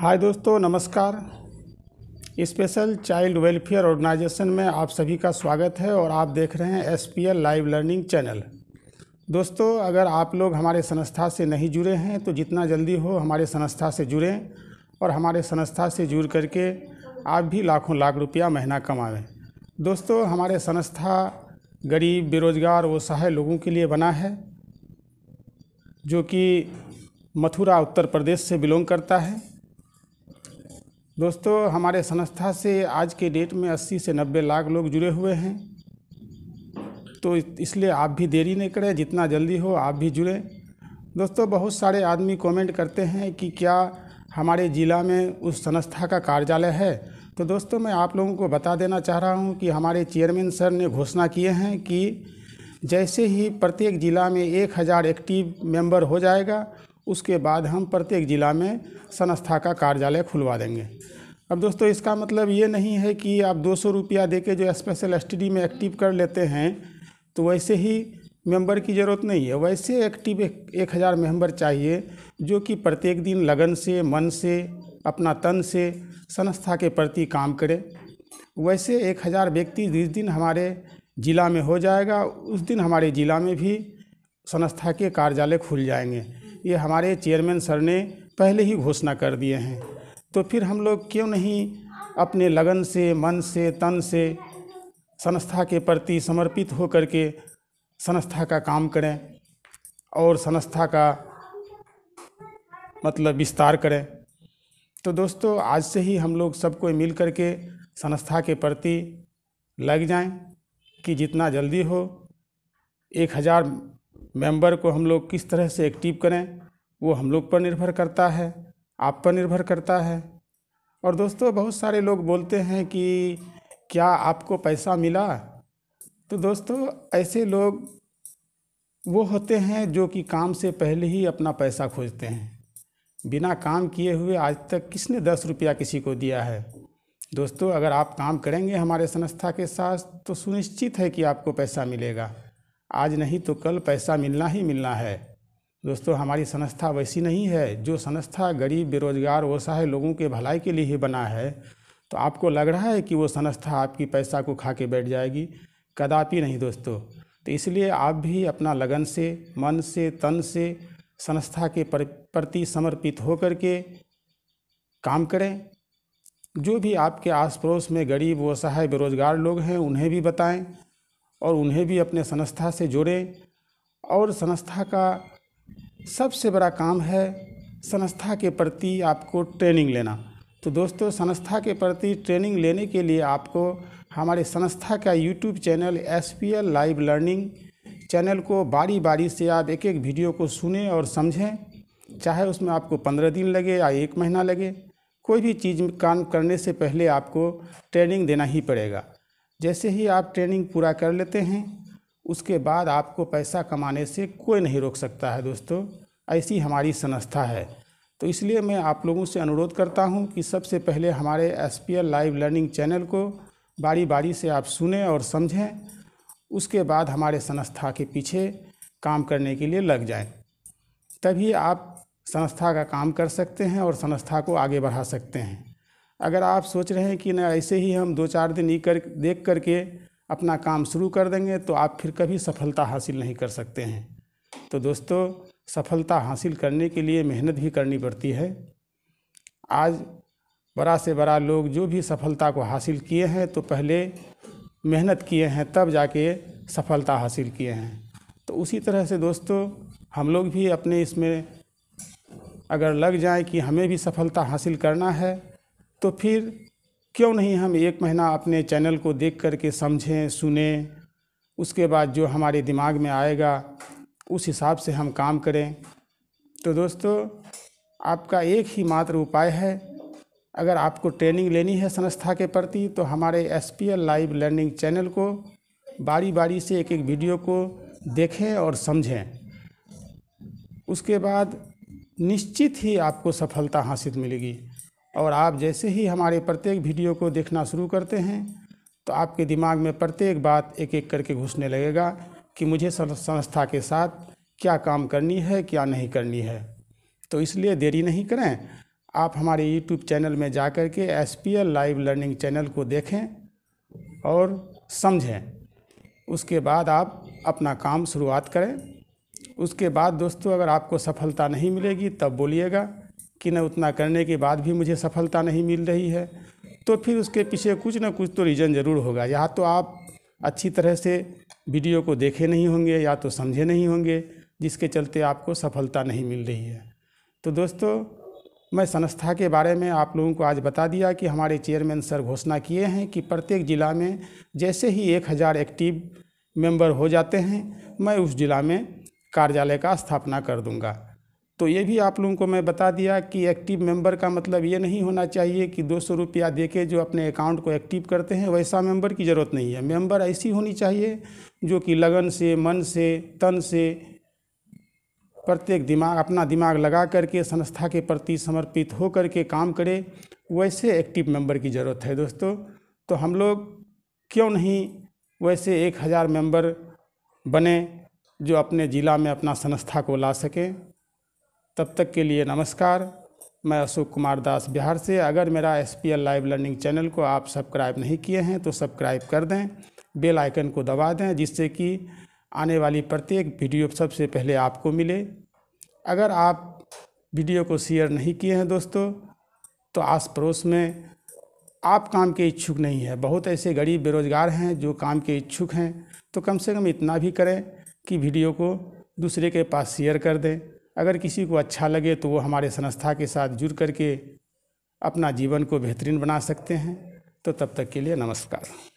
हाय दोस्तों नमस्कार special child welfare organisation में आप सभी का स्वागत है और आप देख रहे हैं S P L live learning channel दोस्तों अगर आप लोग हमारे संस्था से नहीं जुड़े हैं तो जितना जल्दी हो हमारे संस्था से जुड़ें और हमारे संस्था से जुड़ करके आप भी लाखों लाख रुपया महीना कमाएँ दोस्तों हमारे संस्था गरीब बेरोज़गार व सहाय लोगों के लिए बना है जो कि मथुरा उत्तर प्रदेश से बिलोंग करता है दोस्तों हमारे संस्था से आज के डेट में 80 से 90 लाख लोग जुड़े हुए हैं तो इसलिए आप भी देरी नहीं करें जितना जल्दी हो आप भी जुड़ें दोस्तों बहुत सारे आदमी कमेंट करते हैं कि क्या हमारे ज़िला में उस संस्था का कार्यालय है तो दोस्तों मैं आप लोगों को बता देना चाह रहा हूँ कि हमारे चेयरमैन सर ने घोषणा किए हैं कि जैसे ही प्रत्येक ज़िला में एक हज़ार एक्टिव मेंबर हो जाएगा उसके बाद हम प्रत्येक ज़िला में संस्था का कार्यालय खुलवा देंगे अब दोस्तों इसका मतलब ये नहीं है कि आप दो सौ रुपया दे के जो स्पेशल एसटीडी में एक्टिव कर लेते हैं तो वैसे ही मेंबर की ज़रूरत नहीं है वैसे एक्टिव एक, एक हज़ार मेंबर चाहिए जो कि प्रत्येक दिन लगन से मन से अपना तन से संस्था के प्रति काम करे वैसे एक हज़ार व्यक्ति जिस दिन हमारे ज़िला में हो जाएगा उस दिन हमारे ज़िला में भी संस्था के कार्यालय खुल जाएंगे ये हमारे चेयरमैन सर ने पहले ही घोषणा कर दिए हैं तो फिर हम लोग क्यों नहीं अपने लगन से मन से तन से संस्था के प्रति समर्पित हो कर के संस्था का काम करें और संस्था का मतलब विस्तार करें तो दोस्तों आज से ही हम लोग सबको मिल कर के संस्था के प्रति लग जाएं कि जितना जल्दी हो एक हज़ार मेंबर को हम लोग किस तरह से एक्टिव करें वो हम लोग पर निर्भर करता है आप पर निर्भर करता है और दोस्तों बहुत सारे लोग बोलते हैं कि क्या आपको पैसा मिला तो दोस्तों ऐसे लोग वो होते हैं जो कि काम से पहले ही अपना पैसा खोजते हैं बिना काम किए हुए आज तक किसने दस रुपया किसी को दिया है दोस्तों अगर आप काम करेंगे हमारे संस्था के साथ तो सुनिश्चित है कि आपको पैसा मिलेगा आज नहीं तो कल पैसा मिलना ही मिलना है दोस्तों हमारी संस्था वैसी नहीं है जो संस्था गरीब बेरोजगार सहाय लोगों के भलाई के लिए ही बना है तो आपको लग रहा है कि वो संस्था आपकी पैसा को खा के बैठ जाएगी कदापि नहीं दोस्तों तो इसलिए आप भी अपना लगन से मन से तन से संस्था के प्रति समर्पित होकर के काम करें जो भी आपके आस पड़ोस में गरीब व सहाय बेरोजगार लोग हैं उन्हें भी बताएं और उन्हें भी अपने संस्था से जोड़ें और संस्था का सबसे बड़ा काम है संस्था के प्रति आपको ट्रेनिंग लेना तो दोस्तों संस्था के प्रति ट्रेनिंग लेने के लिए आपको हमारे संस्था का YouTube channel S P L live learning channel को बारी बारी से आप एक एक वीडियो को सुने और समझें चाहे उसमें आपको पंद्रह दिन लगे या एक महीना लगे कोई भी चीज़ काम करने से पहले आपको ट्रेनिंग देना ही पड़ेगा जैसे ही आप ट्रेनिंग पूरा कर लेते हैं उसके बाद आपको पैसा कमाने से कोई नहीं रोक सकता है दोस्तों ऐसी हमारी संस्था है तो इसलिए मैं आप लोगों से अनुरोध करता हूं कि सबसे पहले हमारे एस लाइव लर्निंग चैनल को बारी बारी से आप सुने और समझें उसके बाद हमारे संस्था के पीछे काम करने के लिए लग जाएं तभी आप संस्था का काम कर सकते हैं और संस्था को आगे बढ़ा सकते हैं अगर आप सोच रहे हैं कि न ऐसे ही हम दो चार दिन ई कर देख करके अपना काम शुरू कर देंगे तो आप फिर कभी सफलता हासिल नहीं कर सकते हैं तो दोस्तों सफलता हासिल करने के लिए मेहनत भी करनी पड़ती है आज बड़ा से बड़ा लोग जो भी सफलता को हासिल किए हैं तो पहले मेहनत किए हैं तब जाके सफलता हासिल किए हैं तो उसी तरह से दोस्तों हम लोग भी अपने इसमें अगर लग जाए कि हमें भी सफलता हासिल करना है तो फिर क्यों नहीं हम एक महीना अपने चैनल को देख कर के समझें सुने उसके बाद जो हमारे दिमाग में आएगा उस हिसाब से हम काम करें तो दोस्तों आपका एक ही मात्र उपाय है अगर आपको ट्रेनिंग लेनी है संस्था के प्रति तो हमारे S P L live learning channel को बारी बारी से एक एक वीडियो को देखें और समझें उसके बाद निश्चित ही आपको सफलता हासिल मिलेगी और आप जैसे ही हमारे प्रत्येक वीडियो को देखना शुरू करते हैं तो आपके दिमाग में प्रत्येक बात एक एक करके घुसने लगेगा कि मुझे संस्था के साथ क्या काम करनी है क्या नहीं करनी है तो इसलिए देरी नहीं करें आप हमारे YouTube चैनल में जा कर के S P L live learning channel को देखें और समझें उसके बाद आप अपना काम शुरुआत करें उसके बाद दोस्तों अगर आपको सफलता नहीं मिलेगी तब बोलिएगा कि न उतना करने के बाद भी मुझे सफलता नहीं मिल रही है तो फिर उसके पीछे कुछ ना कुछ तो रीज़न ज़रूर होगा या तो आप अच्छी तरह से वीडियो को देखे नहीं होंगे या तो समझे नहीं होंगे जिसके चलते आपको सफलता नहीं मिल रही है तो दोस्तों मैं संस्था के बारे में आप लोगों को आज बता दिया कि हमारे चेयरमैन सर घोषणा किए हैं कि प्रत्येक ज़िला में जैसे ही एक हज़ार एक्टिव मेंबर हो जाते हैं मैं उस ज़िला में कार्यालय का स्थापना कर दूंगा तो ये भी आप लोगों को मैं बता दिया कि एक्टिव मेंबर का मतलब ये नहीं होना चाहिए कि दो सौ रुपया दे के जो अपने अकाउंट को एक्टिव करते हैं वैसा मेंबर की ज़रूरत नहीं है मेंबर ऐसी होनी चाहिए जो कि लगन से मन से तन से प्रत्येक दिमाग अपना दिमाग लगा करके संस्था के प्रति समर्पित हो के काम करे वैसे एक्टिव मेंबर की ज़रूरत है दोस्तों तो हम लोग क्यों नहीं वैसे एक हज़ार मेंबर बने जो अपने ज़िला में अपना संस्था को ला सकें तब तक के लिए नमस्कार मैं अशोक कुमार दास बिहार से अगर मेरा S P L live learning channel को आप सब्सक्राइब नहीं किए हैं तो सब्सक्राइब कर दें बेल आइकन को दबा दें जिससे कि आने वाली प्रत्येक वीडियो सबसे पहले आपको मिले अगर आप वीडियो को शेयर नहीं किए हैं दोस्तों तो आस पड़ोस में आप काम के इच्छुक नहीं हैं बहुत ऐसे गरीब बेरोज़गार हैं जो काम के इच्छुक हैं तो कम से कम इतना भी करें कि वीडियो को दूसरे के पास शेयर कर दें अगर किसी को अच्छा लगे तो वो हमारे संस्था के साथ जुड़ करके अपना जीवन को बेहतरीन बना सकते हैं तो तब तक के लिए नमस्कार